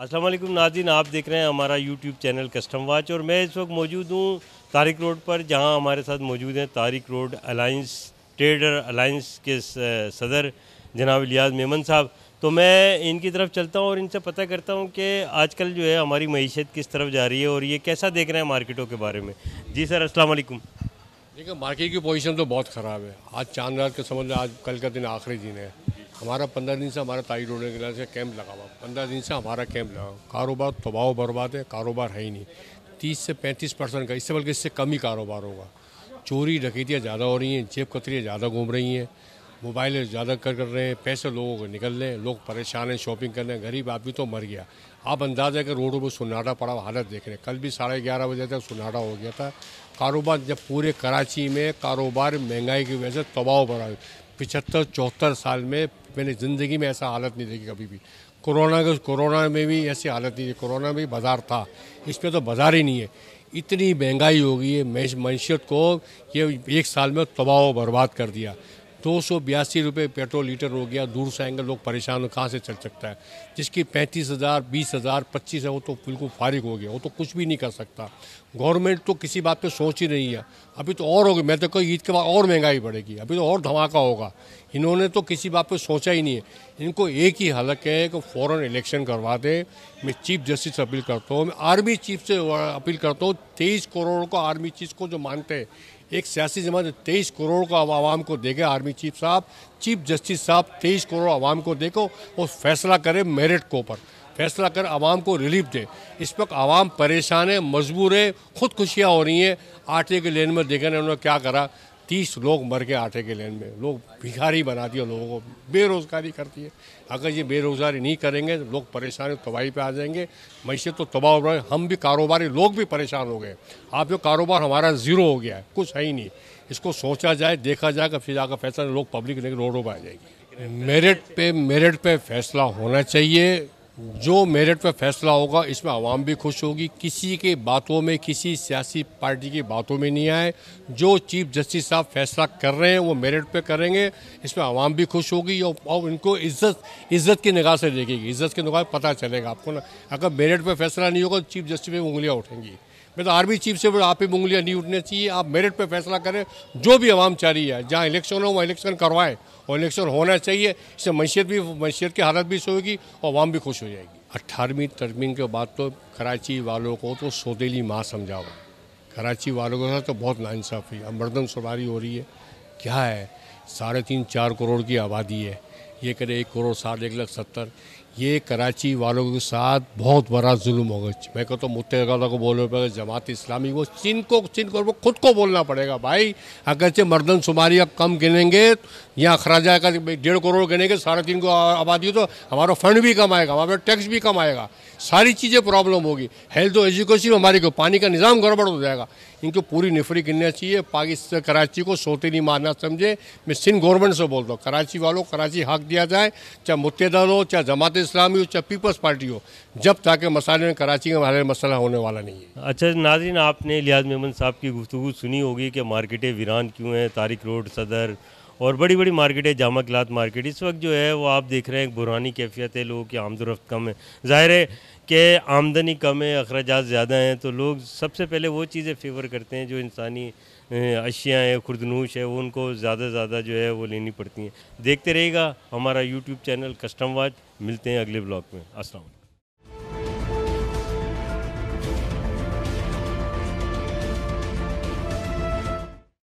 अस्सलाम वालेकुम नाजिन आप देख रहे हैं हमारा यूट्यूब चैनल कस्टम वाच और मैं इस वक्त मौजूद हूँ तारिक रोड पर जहाँ हमारे साथ मौजूद हैं Tariq road alliance trader alliance के सदर जनाब लियाज मेमन साहब तो मैं इनकी तरफ चलता हूँ और इनसे पता करता हूँ कि आजकल जो है हमारी मीशत किस तरफ जा रही है और ये कैसा देख रहे हैं मार्केटों के बारे में जी सर असल देखिए मार्केट की पोजिशन तो बहुत ख़राब है आज चांद रात का समझ लो आज कल का दिन आखिरी दिन है हमारा पंद्रह दिन से हमारा ताइड होने के लिए से कैंप लगा हुआ पंद्रह दिन से हमारा कैंप लगा कारोबार तबाव तो बर्बाद है कारोबार है ही नहीं तीस से पैंतीस परसेंट का इससे बल्कि इससे कम ही कारोबार होगा चोरी डकैतियाँ ज़्यादा हो रही हैं जेब कतरियाँ ज़्यादा घूम रही हैं मोबाइल ज़्यादा कर कर रहे हैं पैसे लोगों को निकल रहे हैं लोग परेशान हैं शॉपिंग कर रहे हैं गरीब आदमी तो मर गया आप अंदाजा कर रोडों पर सन्नाटा पड़ा हालत देख रहे हैं कल भी साढ़े ग्यारह बजे तक सन्नाटा हो गया था कारोबार जब पूरे कराची में कारोबार महंगाई की वजह से तबाह बढ़ा पिछहत्तर चौहत्तर साल में मैंने ज़िंदगी में ऐसा हालत नहीं देखी कभी भी कोरोना के कोरोना में भी ऐसी हालत नहीं थी कोरोना में बाज़ार था इस पर तो बाज़ार ही नहीं है इतनी महंगाई हो गई है मैशियत को ये एक साल में तबाह बर्बाद कर दिया दो सौ बयासी रुपये पेट्रोल लीटर हो गया दूर से आएंगे लोग परेशान हो कहाँ से चल सकता है जिसकी पैंतीस हज़ार बीस हज़ार पच्चीस है वो तो बिल्कुल फारिग हो गया वो तो कुछ भी नहीं कर सकता गवर्नमेंट तो किसी बात पे सोच ही नहीं है अभी तो और होगी मैं तो कहूँ ईद के बाद और महंगाई बढ़ेगी अभी तो और धमाका होगा इन्होंने तो किसी बात पर सोचा ही नहीं है इनको एक ही हलक है कि फ़ौर इलेक्शन करवा दें मैं चीफ जस्टिस से अपील करता हूँ मैं आर्मी चीफ से अपील करता हूँ तेईस करोड़ को आर्मी चीफ को जो मानते हैं एक सियासी जमात तेईस करोड़ का आवाम को देगा आर्मी चीफ साहब चीफ जस्टिस साहब तेईस करोड़ आवाम को देखो और फैसला करे मेरिट को ऊपर फैसला कर आवाम को रिलीफ दे इस वक्त आवाम परेशान है मजबूर है खुदकुशियाँ हो रही हैं आटे के लेन में देखा उन्होंने क्या करा तीस लोग मर के आटे के लेन में लोग भिखारी बनाती है लोगों को बेरोज़गारी करती है अगर ये बेरोज़गारी नहीं करेंगे तो लोग परेशान तो तबाही पे आ जाएंगे मैसे तो तबाह हो रहे हम भी कारोबारी लोग भी परेशान हो गए आप जो कारोबार हमारा ज़ीरो हो गया है कुछ है ही नहीं इसको सोचा जाए देखा जाएगा तो फिर जाकर फैसला लोग पब्लिक लेकर रोडों पर आ जाएगी मेरिट पे मेरिट पे फैसला होना चाहिए जो मेरिट पर फैसला होगा इसमें आवाम भी खुश होगी किसी के बातों में किसी सियासी पार्टी की बातों में नहीं आए जो चीफ जस्टिस साहब फैसला कर रहे हैं वो मेरिट पे करेंगे इसमें आवाम भी खुश होगी और इनको इज्जत इज्जत की निगाह से देखेगी इज्जत की निगाह पता चलेगा आपको ना अगर मेरिट पर फैसला नहीं होगा तो चीफ जस्टिस में उंगलियाँ उठेंगी मैं तो आर्मी चीफ से बोला आप ही उंगलियाँ नहीं उठने चाहिए आप मेरिट पर फैसला करें जो भी आवाम चाह रही है जहाँ इलेक्शन हो वहाँ इलेक्शन करवाएं और इलेक्शन होना चाहिए इससे मैशियत भी मैशियत की हालत भी सोएगी और आवाम भी खुश हो जाएगी अट्ठारहवीं तरमीम के बाद तो कराची वालों को तो सौतेली माँ समझाओ कराची वालों के साथ तो बहुत नाइंसाफ़ी है मर्दम सवारी हो रही है क्या है साढ़े तीन चार करोड़ की आबादी है ये करें एक करोड़ साठ एक लाख सत्तर ये कराची वालों के साथ बहुत बड़ा जुल्म होगा मैं कहता तो हूँ को बोलना पड़ेगा जमात इस्लामी वो चीन को चीन को वो खुद को बोलना पड़ेगा भाई अगरचे मर्दन शुमारी अब कम गिनेंगे या अखराज का डेढ़ करोड़ गिनेंगे साढ़े तीन को आबादी तो हमारा फंड भी कम आएगा हमारा टैक्स भी कम आएगा सारी चीज़ें प्रॉब्लम होगी हेल्थ और एजुकेशन हमारी को पानी का निज़ाम गड़बड़ हो जाएगा इनको पूरी निफरी गिनना चाहिए पाकिस्तान कराची को सोते नहीं मारना समझे मैं सिंध गवर्नमेंट से बोलता हूँ कराची वालों कराची हक दिया जाए चाहे मुतदार हो चाहे जमात इस्लामी हो चाहे पीपल्स पार्टी हो जब तक मसाले में कराची का हमारे मसला होने वाला नहीं है अच्छा नाजिन आपने लिहाज मेमन साहब की गुफ्तु सुनी होगी कि मार्केटें वीरान क्यों हैं तारिक रोड सदर और बड़ी बड़ी मार्केटें जामा क्लात मार्केट इस वक्त जो है वो आप देख रहे हैं एक बुरानी कैफियत है लोगों की आमदोरफ्त कम है ज़ाहिर है कि आमदनी कम है अखराज ज़्यादा हैं तो लोग सबसे पहले वो चीज़ें फेवर करते हैं जो इंसानी अशियाँ हैं खुरदनूश है उनको ज़्यादा से ज़्यादा जो है वो लेनी पड़ती हैं देखते रहेगा हमारा यूट्यूब चैनल कस्टम वाच मिलते हैं अगले ब्लॉग में असल